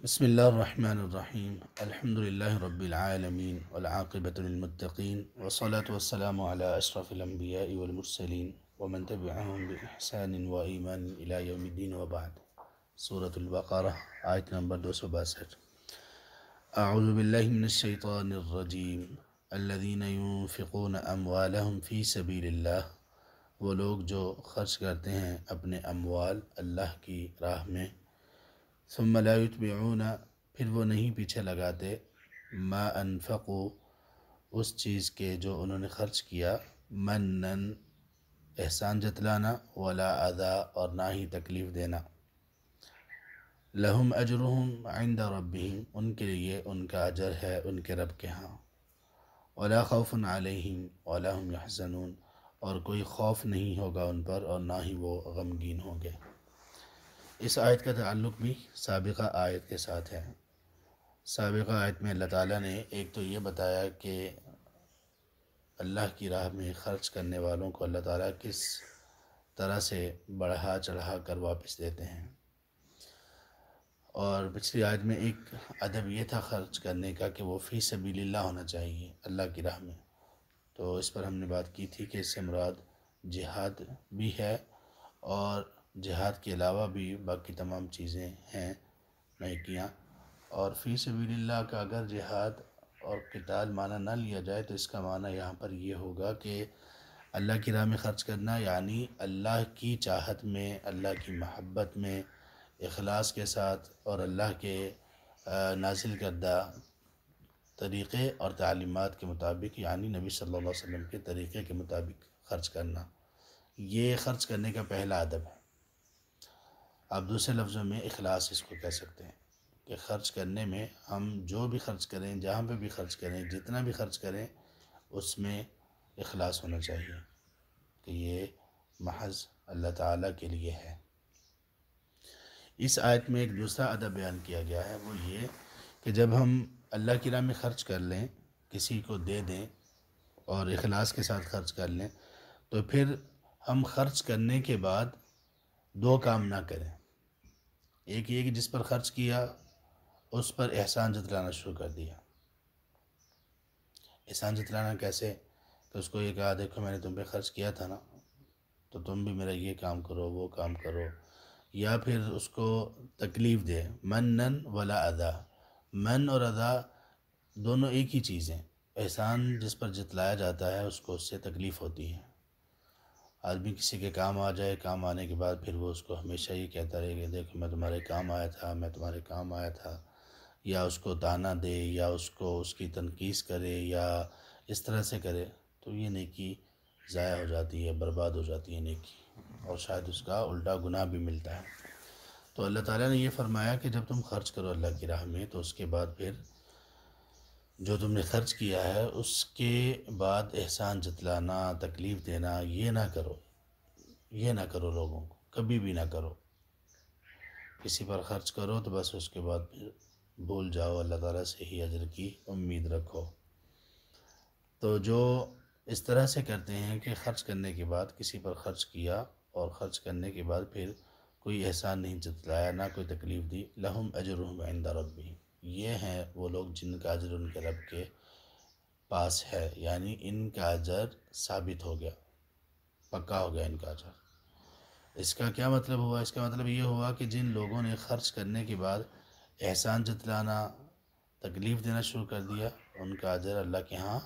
بسم الله الرحمن الرحيم الحمد لله رب العالمين والعاقبة للمتقين والصلاة والسلام على أشرف الأنبياء والمرسلين ومن تبعهم بإحسان وإيمان إلى يوم الدين وبعد سورة البقرة آية نمبر 262 أعوذ بالله من الشيطان الرجيم الذين ينفقون أموالهم في سبيل الله وہ لوگ جو خرچ کرتے ہیں اپنے اموال اللہ کی راہ میں ثم لا یتبعون پھر وہ نہیں پیچھے لگاتے ما انفقو اس چیز کے جو انہوں نے خرچ کیا منن احسان جتلانا ولا ادا اور نہ ہی تکلیف دینا لہم اجرہم عند ربہم ان کے لیے ان کا اجر ہے ان کے رب کے ہاں ولا خوف علیہم ولا هم یحزنون اور کوئی خوف نہیں ہوگا ان پر اور نہ ہی وہ ہوں ہوگے اس آیت کا تعلق بھی سابقہ آیت کے ساتھ ہے سابقہ آیت میں اللہ تعالیٰ نے ایک تو یہ بتایا کہ اللہ کی راہ میں خرچ کرنے والوں کو اللہ تعالیٰ کس طرح سے بڑھا چڑھا کر واپس دیتے ہیں اور پچھلی آیت میں ایک ادب یہ تھا خرچ کرنے کا کہ وہ فی سبیل اللہ ہونا چاہیے اللہ کی راہ میں تو اس پر ہم نے بات کی تھی کہ اس سے مراد جہاد بھی ہے اور جہاد کے علاوہ بھی باقی تمام چیزیں ہیں نیکیاں اور فی سبیل اللہ کا اگر جہاد اور قتال معنی نہ لیا جائے تو اس کا معنی یہاں پر یہ ہوگا کہ اللہ کی راہ میں خرچ کرنا یعنی اللہ کی چاہت میں اللہ کی محبت میں اخلاص کے ساتھ اور اللہ کے نازل کردہ طریقے اور تعلیمات کے مطابق یعنی نبی صلی اللہ علیہ وسلم کے طریقے کے مطابق خرچ کرنا یہ خرچ کرنے کا پہلا ادب ہے آپ دوسرے لفظوں میں اخلاص اس کو کہہ سکتے ہیں کہ خرچ کرنے میں ہم جو بھی خرچ کریں جہاں پہ بھی خرچ کریں جتنا بھی خرچ کریں اس میں اخلاص ہونا چاہیے کہ یہ محض اللہ تعالیٰ کے لیے ہے اس آیت میں ایک دوسرا ادب بیان کیا گیا ہے وہ یہ کہ جب ہم اللہ کی راہ میں خرچ کر لیں کسی کو دے دیں اور اخلاص کے ساتھ خرچ کر لیں تو پھر ہم خرچ کرنے کے بعد دو کام نہ کریں ایک یہ کہ جس پر خرچ کیا اس پر احسان جتلانا شروع کر دیا احسان جتلانا کیسے تو اس کو یہ کہا دیکھو میں نے تم پہ خرچ کیا تھا نا تو تم بھی میرا یہ کام کرو وہ کام کرو یا پھر اس کو تکلیف دے من نن ولا ادا من اور ادا دونوں ایک ہی چیزیں احسان جس پر جتلایا جاتا ہے اس کو اس سے تکلیف ہوتی ہے آدمی کسی کے کام آ جائے کام آنے کے بعد پھر وہ اس کو ہمیشہ یہ کہتا رہے کہ دیکھو میں تمہارے کام آیا تھا میں تمہارے کام آیا تھا یا اس کو دانا دے یا اس کو اس کی تنخیص کرے یا اس طرح سے کرے تو یہ نیکی ضائع ہو جاتی ہے برباد ہو جاتی ہے نیکی اور شاید اس کا الٹا گناہ بھی ملتا ہے تو اللہ تعالیٰ نے یہ فرمایا کہ جب تم خرچ کرو اللہ کی راہ میں تو اس کے بعد پھر جو تم نے خرچ کیا ہے اس کے بعد احسان جتلانا تکلیف دینا یہ نہ کرو یہ نہ کرو لوگوں کو کبھی بھی نہ کرو کسی پر خرچ کرو تو بس اس کے بعد پھر بھول جاؤ اللہ تعالیٰ سے ہی اجر کی امید رکھو تو جو اس طرح سے کرتے ہیں کہ خرچ کرنے کے بعد کسی پر خرچ کیا اور خرچ کرنے کے بعد پھر کوئی احسان نہیں جتلایا نہ کوئی تکلیف دی لہم اجرہم عند ربی یہ ہیں وہ لوگ جن کا اجر ان کے رب کے پاس ہے یعنی ان کا اجر ثابت ہو گیا پکا ہو گیا ان کا اجر اس کا کیا مطلب ہوا اس کا مطلب یہ ہوا کہ جن لوگوں نے خرچ کرنے کے بعد احسان جتلانا تکلیف دینا شروع کر دیا ان کا اجر اللہ کے ہاں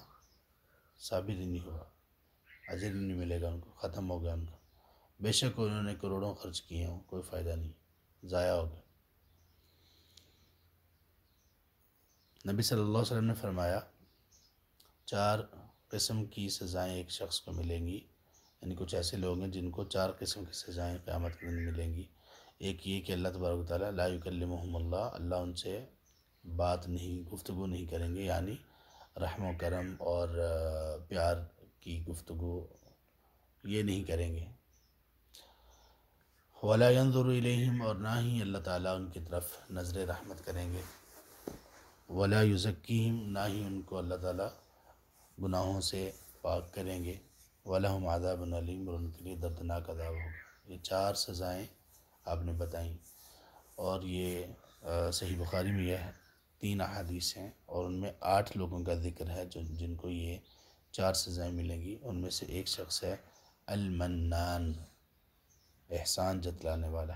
ثابت ہی نہیں ہوا عجر نہیں ملے گا ان کو ختم ہو گیا ان کا بے شک انہوں نے کروڑوں خرچ کیے کوئی فائدہ نہیں ضائع ہو گیا نبی صلی اللہ علیہ وسلم نے فرمایا چار قسم کی سزائیں ایک شخص کو ملیں گی یعنی کچھ ایسے لوگ ہیں جن کو چار قسم کی سزائیں قیامت کے دن ملیں گی ایک یہ کہ اللہ تبارک و تعالیٰ یکلمہم اللہ اللہ ان سے بات نہیں گفتگو نہیں کریں گے یعنی رحم و کرم اور پیار کی گفتگو یہ نہیں کریں گے الیہم اور نہ ہی اللہ تعالیٰ ان کی طرف نظر رحمت کریں گے ولا یزکیم نہ ہی ان کو اللہ تعالیٰ گناہوں سے پاک کریں گے ولہم عذاب علیم اور ان کے لیے دردناک عذاب ہوگا یہ چار سزائیں آپ نے بتائیں اور یہ صحیح بخاری میں یہ تین احادیث ہیں اور ان میں آٹھ لوگوں کا ذکر ہے جن کو یہ چار سزائیں ملیں گی ان میں سے ایک شخص ہے المنان احسان جتلانے والا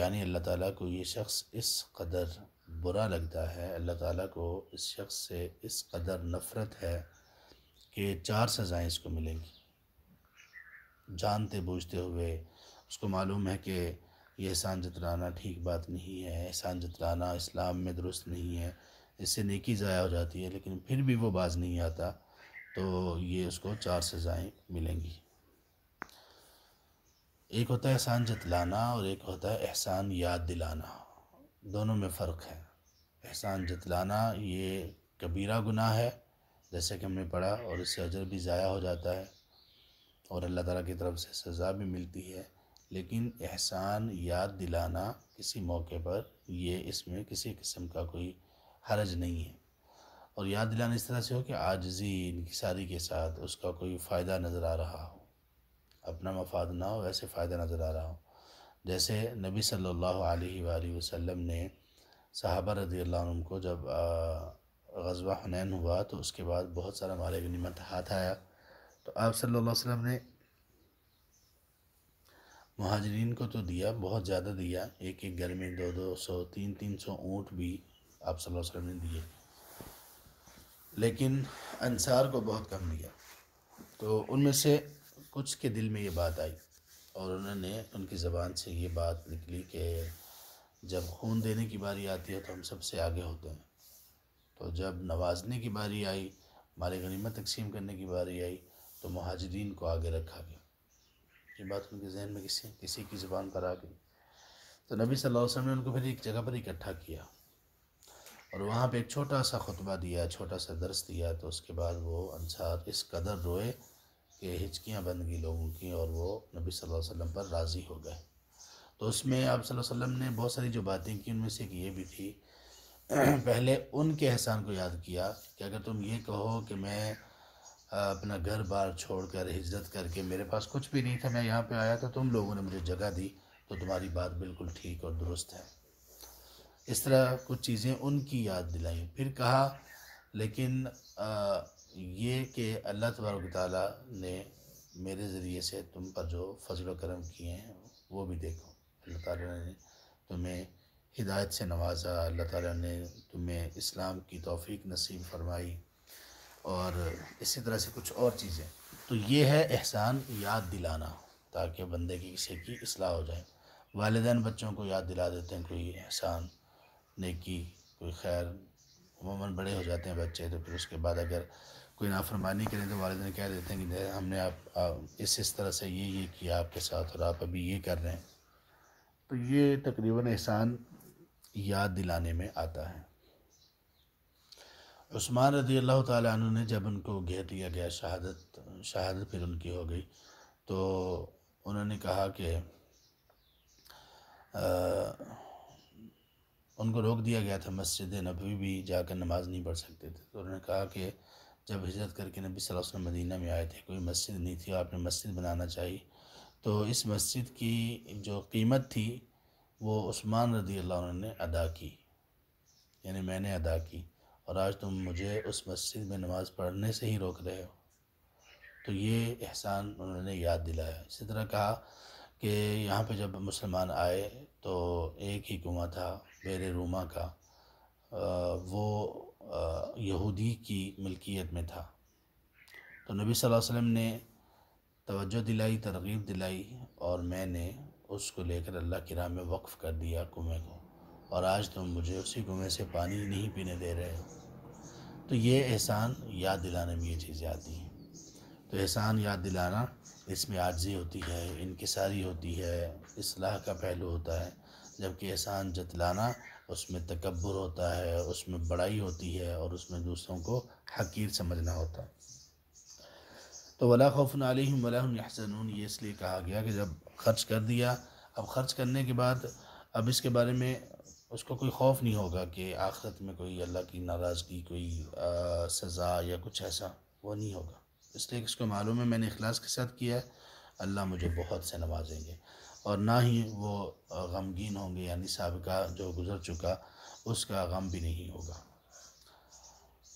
یعنی اللہ تعالیٰ کو یہ شخص اس قدر برا لگتا ہے اللہ تعالیٰ کو اس شخص سے اس قدر نفرت ہے کہ چار سزائیں اس کو ملیں گی جانتے بوجھتے ہوئے اس کو معلوم ہے کہ یہ احسان جت ٹھیک بات نہیں ہے احسان جت اسلام میں درست نہیں ہے اس سے نیکی ضائع ہو جاتی ہے لیکن پھر بھی وہ باز نہیں آتا تو یہ اس کو چار سزائیں ملیں گی ایک ہوتا ہے احسان جتلانا اور ایک ہوتا ہے احسان یاد دلانا دونوں میں فرق ہے احسان جتلانا یہ کبیرہ گناہ ہے جیسے کہ ہم نے پڑھا اور اس سے اجر بھی ضائع ہو جاتا ہے اور اللہ تعالیٰ کی طرف سے سزا بھی ملتی ہے لیکن احسان یاد دلانا کسی موقع پر یہ اس میں کسی قسم کا کوئی حرج نہیں ہے اور یاد دلانا اس طرح سے ہو کہ آجزی انکساری کے ساتھ اس کا کوئی فائدہ نظر آ رہا ہو اپنا مفاد نہ ہو ویسے فائدہ نظر آ رہا ہو جیسے نبی صلی اللہ علیہ وآلہ وسلم نے صحابہ رضی اللہ عنہ کو جب غزوہ حنین ہوا تو اس کے بعد بہت سارا مال غنیمت ہاتھ آیا تو آپ صلی اللہ علیہ وسلم نے مہاجرین کو تو دیا بہت زیادہ دیا ایک ایک گھر میں دو دو سو تین تین سو اونٹ بھی آپ صلی اللہ علیہ وسلم نے دیے لیکن انصار کو بہت کم دیا تو ان میں سے کچھ کے دل میں یہ بات آئی اور انہوں نے ان کی زبان سے یہ بات نکلی کہ جب خون دینے کی باری آتی ہے تو ہم سب سے آگے ہوتے ہیں تو جب نوازنے کی باری آئی غنیمت تقسیم کرنے کی باری آئی تو مہاجرین کو آگے رکھا گیا یہ بات ان کے ذہن میں کسی کسی کی زبان پر آ گئی تو نبی صلی اللہ علیہ وسلم نے ان کو پھر ایک جگہ پر اکٹھا کیا اور وہاں پہ ایک چھوٹا سا خطبہ دیا چھوٹا سا درس دیا تو اس کے بعد وہ انصار اس قدر روئے کہ ہچکیاں بن گئی لوگوں کی اور وہ نبی صلی اللہ علیہ وسلم پر راضی ہو گئے تو اس میں آپ صلی اللہ علیہ وسلم نے بہت ساری جو باتیں کی ان میں سے ایک یہ بھی تھی پہلے ان کے احسان کو یاد کیا کہ اگر تم یہ کہو کہ میں اپنا گھر بار چھوڑ کر ہجرت کر کے میرے پاس کچھ بھی نہیں تھا میں یہاں پہ آیا تھا تم لوگوں نے مجھے جگہ دی تو تمہاری بات بالکل ٹھیک اور درست ہے اس طرح کچھ چیزیں ان کی یاد دلائیں پھر کہا لیکن یہ کہ اللہ تبارک تعالیٰ نے میرے ذریعے سے تم پر جو فضل و کرم کیے ہیں وہ بھی دیکھو اللہ تعالیٰ نے تمہیں ہدایت سے نوازا اللہ تعالیٰ نے تمہیں اسلام کی توفیق نصیب فرمائی اور اسی طرح سے کچھ اور چیزیں تو یہ ہے احسان یاد دلانا تاکہ بندے کی کسی کی اصلاح ہو جائے والدین بچوں کو یاد دلا دیتے ہیں کوئی احسان نیکی کوئی خیر عموماً بڑے ہو جاتے ہیں بچے تو پھر اس کے بعد اگر کوئی نافرمانی کریں تو والدین کہہ دیتے ہیں کہ ہم نے آپ اس اس طرح سے یہ یہ کیا آپ کے ساتھ اور آپ ابھی یہ کر رہے ہیں تو یہ تقریباً احسان یاد دلانے میں آتا ہے عثمان رضی اللہ تعالیٰ عنہ نے جب ان کو گھیر لیا گیا شہادت شہادت پھر ان کی ہو گئی تو انہوں نے کہا کہ ان کو روک دیا گیا تھا مسجد نبوی بھی جا کر نماز نہیں پڑھ سکتے تھے تو انہوں نے کہا کہ جب ہجرت کر کے نبی صلی اللہ علیہ وسلم مدینہ میں آئے تھے کوئی مسجد نہیں تھی اور آپ نے مسجد بنانا چاہیے تو اس مسجد کی جو قیمت تھی وہ عثمان رضی اللہ عنہ نے ادا کی یعنی میں نے ادا کی اور آج تم مجھے اس مسجد میں نماز پڑھنے سے ہی روک رہے ہو تو یہ احسان انہوں نے یاد دلایا اسی طرح کہا کہ یہاں پہ جب مسلمان آئے تو ایک ہی کنواں تھا بیر روما کا وہ یہودی کی ملکیت میں تھا تو نبی صلی اللہ علیہ وسلم نے توجہ دلائی ترغیب دلائی اور میں نے اس کو لے کر اللہ کی راہ میں وقف کر دیا کنویں کو اور آج تم مجھے اسی کنویں سے پانی نہیں پینے دے رہے تو یہ احسان یاد دلانے میں یہ چیزیں آتی ہیں تو احسان یاد دلانا اس میں عاجزی ہوتی ہے انکساری ہوتی ہے اصلاح کا پہلو ہوتا ہے جبکہ احسان جتلانا اس میں تکبر ہوتا ہے اس میں بڑائی ہوتی ہے اور اس میں دوسروں کو حقیر سمجھنا ہوتا ہے تو ولا علیہم ولا ہم یحسنون یہ اس لیے کہا گیا کہ جب خرچ کر دیا اب خرچ کرنے کے بعد اب اس کے بارے میں اس کو کوئی خوف نہیں ہوگا کہ آخرت میں کوئی اللہ کی ناراضگی کوئی سزا یا کچھ ایسا وہ نہیں ہوگا اس لیے اس کو معلوم ہے میں نے اخلاص کے ساتھ کیا ہے اللہ مجھے بہت سے نوازیں گے اور نہ ہی وہ غمگین ہوں گے یعنی سابقہ جو گزر چکا اس کا غم بھی نہیں ہوگا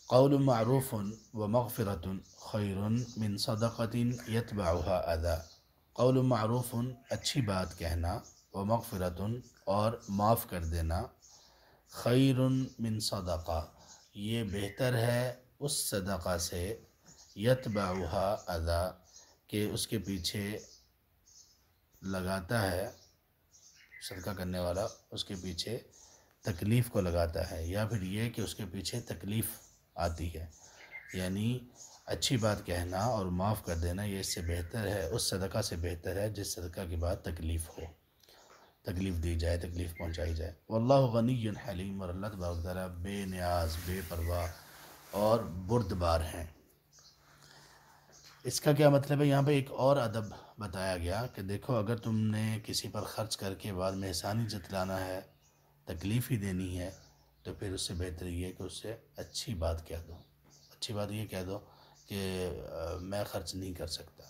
قول معروف و مغفرت خیر من صدقت باحا ادا قول معروف اچھی بات کہنا و مغفرت اور معاف کر دینا خیر من صدقہ یہ بہتر ہے اس صدقہ سے یت ادا کہ اس کے پیچھے لگاتا ہے صدقہ کرنے والا اس کے پیچھے تکلیف کو لگاتا ہے یا پھر یہ کہ اس کے پیچھے تکلیف آتی ہے یعنی اچھی بات کہنا اور معاف کر دینا یہ اس سے بہتر ہے اس صدقہ سے بہتر ہے جس صدقہ کے بعد تکلیف ہو تکلیف دی جائے تکلیف پہنچائی جائے واللہ غنی حلیم اور اللہ تبارک تعالیٰ بے نیاز بے پرواہ اور بردبار ہیں اس کا کیا مطلب ہے یہاں پہ ایک اور ادب بتایا گیا کہ دیکھو اگر تم نے کسی پر خرچ کر کے بعد میں احسانی جتلانا ہے تکلیف ہی دینی ہے تو پھر اس سے بہتر یہ کہ اس سے اچھی بات کہہ دو اچھی بات یہ کہہ دو کہ میں خرچ نہیں کر سکتا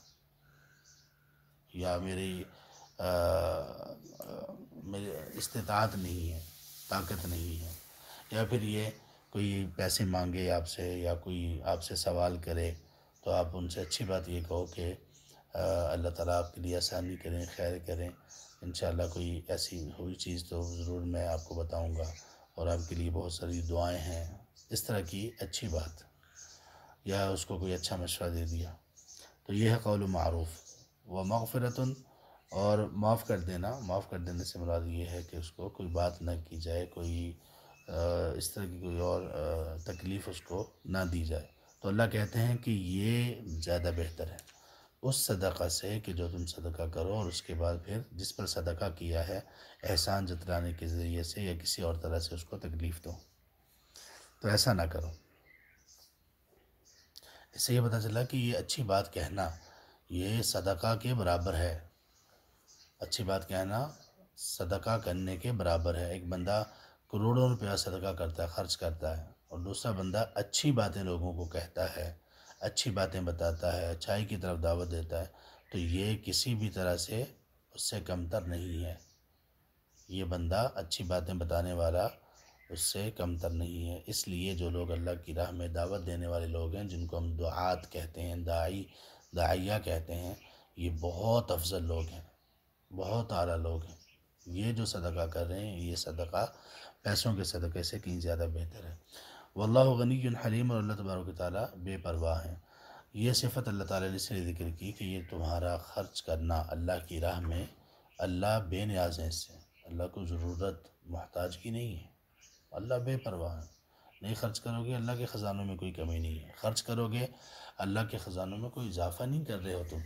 یا میری میری استطاعت نہیں ہے طاقت نہیں ہے یا پھر یہ کوئی پیسے مانگے آپ سے یا کوئی آپ سے سوال کرے تو آپ ان سے اچھی بات یہ کہو کہ اللہ تعالیٰ آپ کے لیے آسانی کریں خیر کریں انشاءاللہ کوئی ایسی ہوئی چیز تو ضرور میں آپ کو بتاؤں گا اور آپ کے لیے بہت ساری دعائیں ہیں اس طرح کی اچھی بات یا اس کو کوئی اچھا مشورہ دے دیا تو یہ ہے قول معروف وہ مغفرتن اور معاف کر دینا معاف کر دینے سے مراد یہ ہے کہ اس کو کوئی بات نہ کی جائے کوئی اس طرح کی کوئی اور تکلیف اس کو نہ دی جائے تو اللہ کہتے ہیں کہ یہ زیادہ بہتر ہے اس صدقہ سے کہ جو تم صدقہ کرو اور اس کے بعد پھر جس پر صدقہ کیا ہے احسان جترانے کے ذریعے سے یا کسی اور طرح سے اس کو تکلیف دو تو ایسا نہ کرو اس سے یہ پتہ چلا کہ یہ اچھی بات کہنا یہ صدقہ کے برابر ہے اچھی بات کہنا صدقہ کرنے کے برابر ہے ایک بندہ کروڑوں روپیہ صدقہ کرتا ہے خرچ کرتا ہے اور دوسرا بندہ اچھی باتیں لوگوں کو کہتا ہے اچھی باتیں بتاتا ہے اچھائی کی طرف دعوت دیتا ہے تو یہ کسی بھی طرح سے اس سے کمتر نہیں ہے یہ بندہ اچھی باتیں بتانے والا اس سے کمتر نہیں ہے اس لیے جو لوگ اللہ کی راہ میں دعوت دینے والے لوگ ہیں جن کو ہم دعات کہتے ہیں دعائی دعائیہ کہتے ہیں یہ بہت افضل لوگ ہیں بہت اعلیٰ لوگ ہیں یہ جو صدقہ کر رہے ہیں یہ صدقہ پیسوں کے صدقے سے کہیں زیادہ بہتر ہے واللہ غنی حلیم اور اللہ تبارک تعالیٰ بے پرواہ ہیں یہ صفت اللہ تعالیٰ نے اس لیے ذکر کی کہ یہ تمہارا خرچ کرنا اللہ کی راہ میں اللہ بے نیاز ہیں اس سے اللہ کو ضرورت محتاج کی نہیں ہے اللہ بے پرواہ ہے نہیں خرچ کرو گے اللہ کے خزانوں میں کوئی کمی نہیں ہے خرچ کرو گے اللہ کے خزانوں میں کوئی اضافہ نہیں کر رہے ہو تم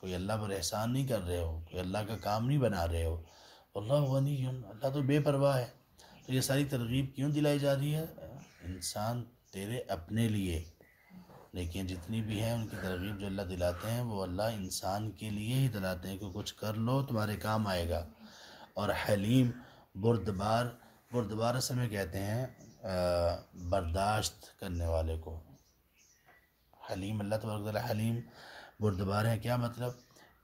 کوئی اللہ پر احسان نہیں کر رہے ہو کوئی اللہ کا کام نہیں بنا رہے ہو اللہ غنی اللہ تو بے پرواہ ہے تو یہ ساری ترغیب کیوں دلائی جا رہی ہے انسان تیرے اپنے لیے لیکن جتنی بھی ہیں ان کی ترغیب جو اللہ دلاتے ہیں وہ اللہ انسان کے لیے ہی دلاتے ہیں کہ کچھ کر لو تمہارے کام آئے گا اور حلیم بردبار بردبار اصل میں کہتے ہیں برداشت کرنے والے کو حلیم اللہ تبارک حلیم بردبار ہیں کیا مطلب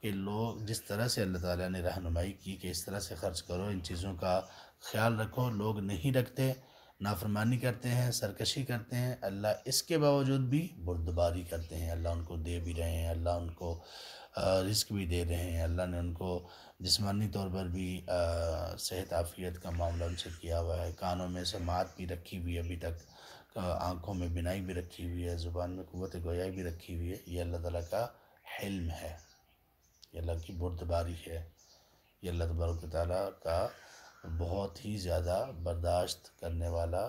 کہ لوگ جس طرح سے اللہ تعالیٰ نے رہنمائی کی کہ اس طرح سے خرچ کرو ان چیزوں کا خیال رکھو لوگ نہیں رکھتے نافرمانی کرتے ہیں سرکشی کرتے ہیں اللہ اس کے باوجود بھی بردباری کرتے ہیں اللہ ان کو دے بھی رہے ہیں اللہ ان کو رزق بھی دے رہے ہیں اللہ نے ان کو جسمانی طور پر بھی صحت آفیت کا معاملہ ان سے کیا ہوا ہے کانوں میں سماعت بھی رکھی ہوئی ہے ابھی تک آنکھوں میں بنائی بھی رکھی ہوئی ہے زبان میں قوت گویائی بھی رکھی ہوئی ہے یہ اللہ تعالیٰ کا حلم ہے یہ اللہ کی بردباری ہے یہ اللہ تبارک تعالیٰ کا بہت ہی زیادہ برداشت کرنے والا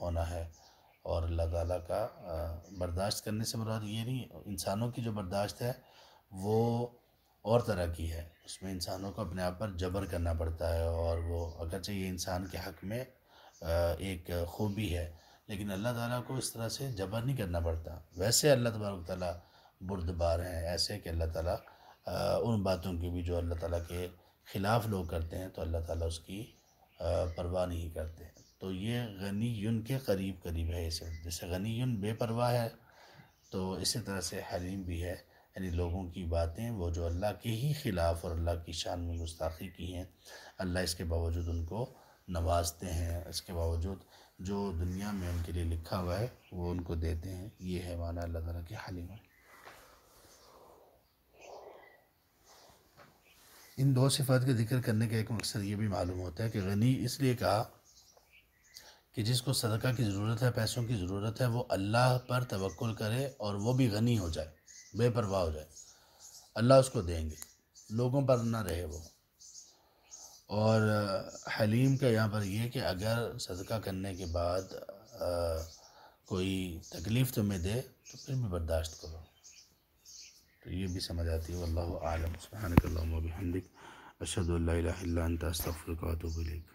ہونا ہے اور اللہ تعالیٰ کا برداشت کرنے سے مراد یہ نہیں انسانوں کی جو برداشت ہے وہ اور طرح کی ہے اس میں انسانوں کو اپنے آپ پر جبر کرنا پڑتا ہے اور وہ اگرچہ یہ انسان کے حق میں ایک خوبی ہے لیکن اللہ تعالیٰ کو اس طرح سے جبر نہیں کرنا پڑتا ویسے اللہ تبارک تعالیٰ برد بار ہیں ایسے کہ اللہ تعالیٰ ان باتوں کی بھی جو اللہ تعالیٰ کے خلاف لوگ کرتے ہیں تو اللہ تعالیٰ اس کی پرواہ نہیں کرتے تو یہ غنی یون کے قریب قریب ہے اسے جیسے غنی یون بے پرواہ ہے تو اسی طرح سے حلیم بھی ہے یعنی لوگوں کی باتیں وہ جو اللہ کے ہی خلاف اور اللہ کی شان میں گستاخی کی ہیں اللہ اس کے باوجود ان کو نوازتے ہیں اس کے باوجود جو دنیا میں ان کے لیے لکھا ہوا ہے وہ ان کو دیتے ہیں یہ ہے معنی اللہ تعالیٰ کی حلیم ان دو صفات ذکر کرنے کا ایک مقصد یہ بھی معلوم ہوتا ہے کہ غنی اس لیے کہا کہ جس کو صدقہ کی ضرورت ہے پیسوں کی ضرورت ہے وہ اللہ پر توکل کرے اور وہ بھی غنی ہو جائے بے پرواہ ہو جائے اللہ اس کو دیں گے لوگوں پر نہ رہے وہ اور حلیم کا یہاں پر یہ کہ اگر صدقہ کرنے کے بعد کوئی تکلیف تمہیں دے تو پھر بھی برداشت کرو تو یہ بھی سمجھ آتی ہے اللہ عالم سبحانک و بحمدک اشہد اللہ الہ الا انت استغفرک و اتوب الیک